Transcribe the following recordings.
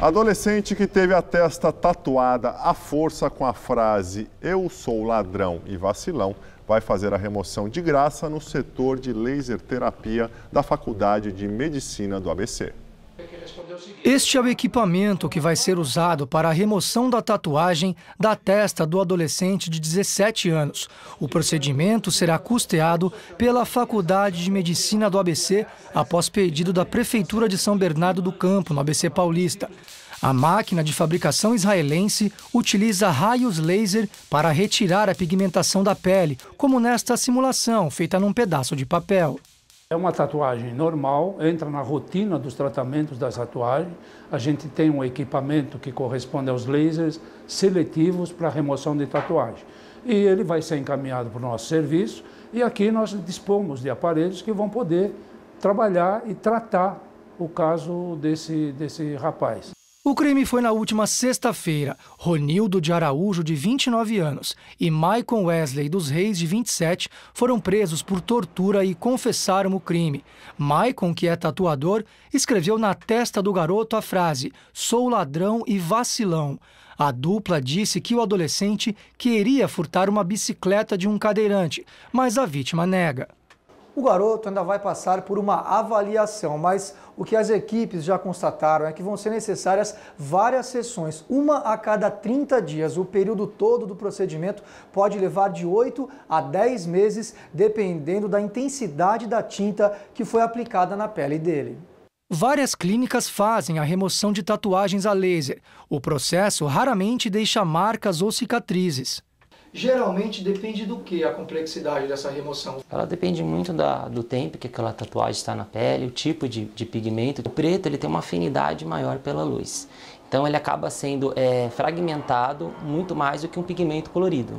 Adolescente que teve a testa tatuada à força com a frase Eu sou ladrão e vacilão vai fazer a remoção de graça no setor de laser terapia da Faculdade de Medicina do ABC. Este é o equipamento que vai ser usado para a remoção da tatuagem da testa do adolescente de 17 anos. O procedimento será custeado pela Faculdade de Medicina do ABC, após pedido da Prefeitura de São Bernardo do Campo, no ABC Paulista. A máquina de fabricação israelense utiliza raios laser para retirar a pigmentação da pele, como nesta simulação feita num pedaço de papel. É uma tatuagem normal, entra na rotina dos tratamentos das tatuagens. A gente tem um equipamento que corresponde aos lasers seletivos para remoção de tatuagem. E ele vai ser encaminhado para o nosso serviço e aqui nós dispomos de aparelhos que vão poder trabalhar e tratar o caso desse, desse rapaz. O crime foi na última sexta-feira. Ronildo de Araújo, de 29 anos, e Maicon Wesley dos Reis, de 27, foram presos por tortura e confessaram o crime. Maicon, que é tatuador, escreveu na testa do garoto a frase: Sou ladrão e vacilão. A dupla disse que o adolescente queria furtar uma bicicleta de um cadeirante, mas a vítima nega o garoto ainda vai passar por uma avaliação, mas o que as equipes já constataram é que vão ser necessárias várias sessões, uma a cada 30 dias. O período todo do procedimento pode levar de 8 a 10 meses, dependendo da intensidade da tinta que foi aplicada na pele dele. Várias clínicas fazem a remoção de tatuagens a laser. O processo raramente deixa marcas ou cicatrizes geralmente depende do que a complexidade dessa remoção? Ela depende muito da, do tempo que aquela tatuagem está na pele, o tipo de, de pigmento. O preto ele tem uma afinidade maior pela luz, então ele acaba sendo é, fragmentado muito mais do que um pigmento colorido.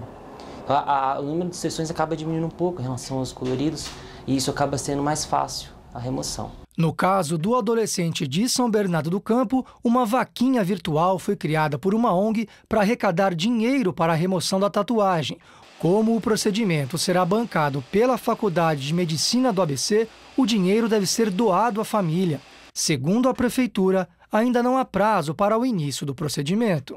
Então, a, a, o número de sessões acaba diminuindo um pouco em relação aos coloridos e isso acaba sendo mais fácil a remoção. No caso do adolescente de São Bernardo do Campo, uma vaquinha virtual foi criada por uma ONG para arrecadar dinheiro para a remoção da tatuagem. Como o procedimento será bancado pela Faculdade de Medicina do ABC, o dinheiro deve ser doado à família. Segundo a prefeitura, ainda não há prazo para o início do procedimento.